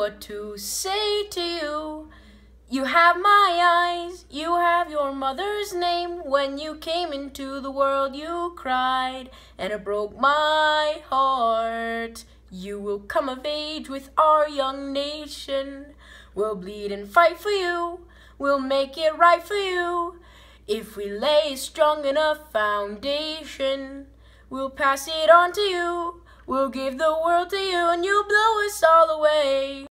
what to say to you. You have my eyes, you have your mother's name. When you came into the world, you cried, and it broke my heart. You will come of age with our young nation. We'll bleed and fight for you, we'll make it right for you. If we lay a strong enough foundation, we'll pass it on to you. We'll give the world to you, and you'll blow us all away.